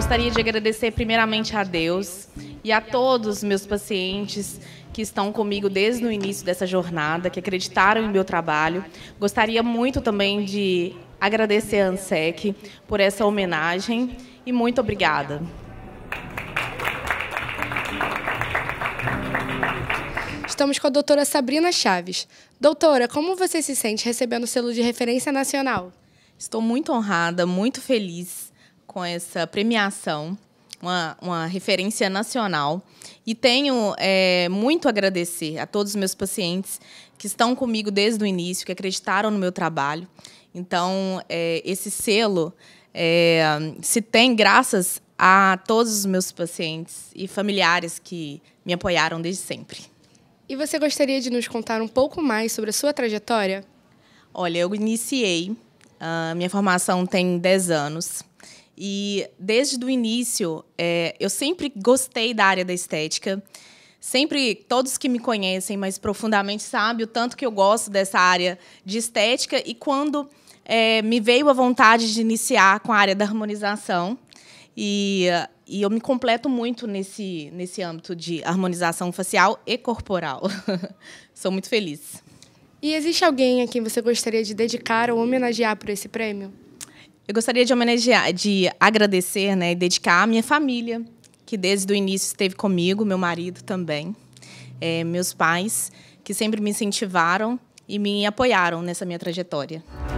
Gostaria de agradecer primeiramente a Deus e a todos os meus pacientes que estão comigo desde o início dessa jornada, que acreditaram em meu trabalho. Gostaria muito também de agradecer a ANSEC por essa homenagem e muito obrigada. Estamos com a doutora Sabrina Chaves. Doutora, como você se sente recebendo o selo de referência nacional? Estou muito honrada, muito feliz com essa premiação, uma, uma referência nacional. E tenho é, muito a agradecer a todos os meus pacientes que estão comigo desde o início, que acreditaram no meu trabalho. Então, é, esse selo é, se tem graças a todos os meus pacientes e familiares que me apoiaram desde sempre. E você gostaria de nos contar um pouco mais sobre a sua trajetória? Olha, eu iniciei, ah, minha formação tem 10 anos. E desde o início, é, eu sempre gostei da área da estética. Sempre, todos que me conhecem mais profundamente sabem o tanto que eu gosto dessa área de estética. E quando é, me veio a vontade de iniciar com a área da harmonização, e, e eu me completo muito nesse, nesse âmbito de harmonização facial e corporal. Sou muito feliz. E existe alguém a quem você gostaria de dedicar ou homenagear por esse prêmio? Eu gostaria de homenagear, de agradecer, né, e dedicar à minha família, que desde o início esteve comigo, meu marido também, é, meus pais, que sempre me incentivaram e me apoiaram nessa minha trajetória.